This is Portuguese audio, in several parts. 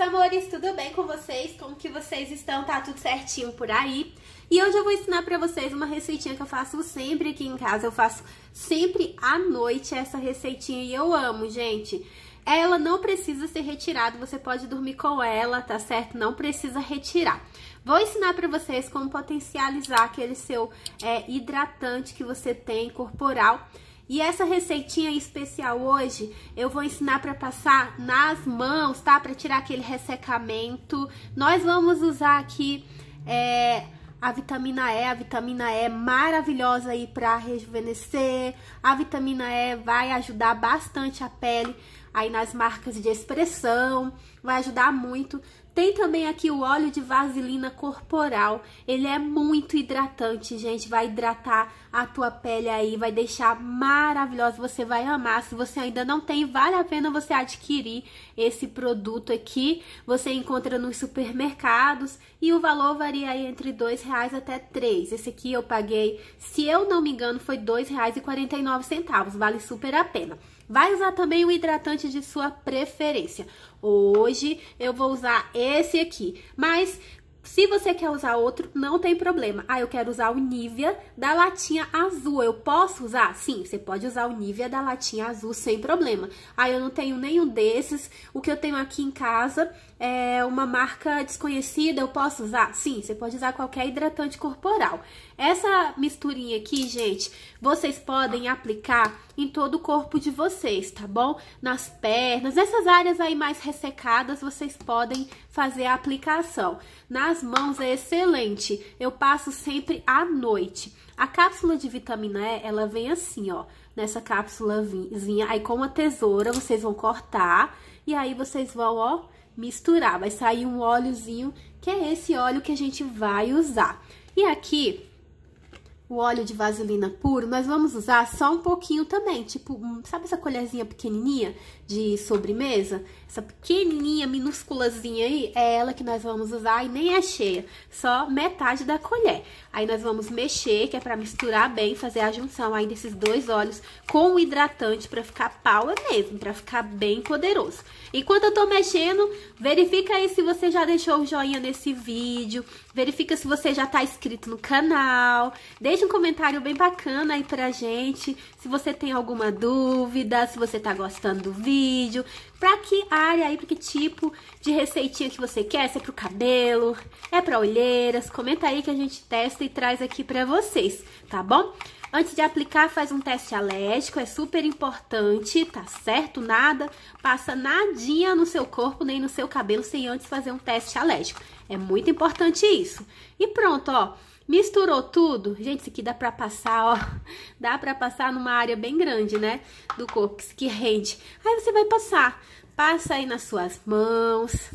amores, tudo bem com vocês? Como que vocês estão? Tá tudo certinho por aí? E hoje eu vou ensinar pra vocês uma receitinha que eu faço sempre aqui em casa. Eu faço sempre à noite essa receitinha e eu amo, gente. Ela não precisa ser retirada, você pode dormir com ela, tá certo? Não precisa retirar. Vou ensinar pra vocês como potencializar aquele seu é, hidratante que você tem corporal e essa receitinha especial hoje eu vou ensinar para passar nas mãos, tá? Para tirar aquele ressecamento. Nós vamos usar aqui é, a vitamina E, a vitamina E é maravilhosa aí para rejuvenescer. A vitamina E vai ajudar bastante a pele aí nas marcas de expressão, vai ajudar muito tem também aqui o óleo de vaselina corporal. Ele é muito hidratante, gente. Vai hidratar a tua pele aí, vai deixar maravilhosa. Você vai amar. Se você ainda não tem, vale a pena você adquirir esse produto aqui. Você encontra nos supermercados e o valor varia aí entre R$ reais até R$ Esse aqui eu paguei, se eu não me engano, foi R$ 2,49. Vale super a pena. Vai usar também o hidratante de sua preferência. Hoje eu vou usar esse aqui, mas se você quer usar outro, não tem problema. Ah, eu quero usar o Nivea da latinha azul. Eu posso usar? Sim, você pode usar o Nivea da latinha azul sem problema. Ah, eu não tenho nenhum desses. O que eu tenho aqui em casa é uma marca desconhecida. Eu posso usar? Sim, você pode usar qualquer hidratante corporal. Essa misturinha aqui, gente, vocês podem aplicar em todo o corpo de vocês, tá bom? Nas pernas, nessas áreas aí mais ressecadas, vocês podem fazer a aplicação. Nas mãos é excelente. Eu passo sempre à noite. A cápsula de vitamina E, ela vem assim, ó, nessa cápsulazinha. Aí com uma tesoura vocês vão cortar e aí vocês vão, ó, misturar. Vai sair um óleozinho, que é esse óleo que a gente vai usar. E aqui o óleo de vaselina puro, nós vamos usar só um pouquinho também, tipo, sabe essa colherzinha pequenininha de sobremesa? Essa pequenininha, minúsculazinha aí, é ela que nós vamos usar e nem é cheia, só metade da colher. Aí nós vamos mexer, que é pra misturar bem, fazer a junção aí desses dois óleos com o hidratante pra ficar paula mesmo, pra ficar bem poderoso. Enquanto eu tô mexendo, verifica aí se você já deixou o joinha nesse vídeo, verifica se você já tá inscrito no canal, deixa Deixa um comentário bem bacana aí pra gente, se você tem alguma dúvida, se você tá gostando do vídeo, pra que área aí, pra que tipo de receitinha que você quer, se é pro cabelo, é pra olheiras, comenta aí que a gente testa e traz aqui pra vocês, tá bom? Antes de aplicar, faz um teste alérgico, é super importante, tá certo? Nada, passa nadinha no seu corpo nem no seu cabelo sem antes fazer um teste alérgico. É muito importante isso. E pronto, ó. Misturou tudo. Gente, isso aqui dá pra passar, ó. Dá pra passar numa área bem grande, né? Do corpo que rende. Aí você vai passar. Passa aí nas suas mãos.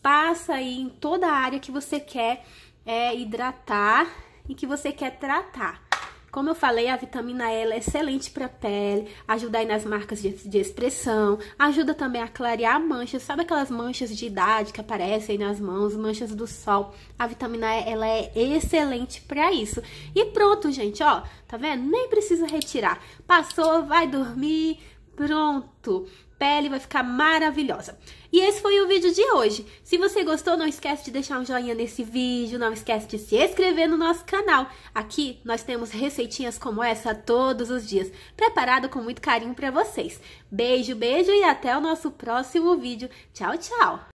Passa aí em toda a área que você quer é, hidratar e que você quer tratar. Como eu falei, a vitamina E é excelente para a pele, ajuda aí nas marcas de, de, expressão, ajuda também a clarear manchas, sabe aquelas manchas de idade que aparecem aí nas mãos, manchas do sol? A vitamina E ela é excelente para isso. E pronto, gente, ó, tá vendo? Nem precisa retirar. Passou, vai dormir, pronto pele vai ficar maravilhosa. E esse foi o vídeo de hoje. Se você gostou, não esquece de deixar um joinha nesse vídeo, não esquece de se inscrever no nosso canal. Aqui nós temos receitinhas como essa todos os dias, preparado com muito carinho para vocês. Beijo, beijo e até o nosso próximo vídeo. Tchau, tchau!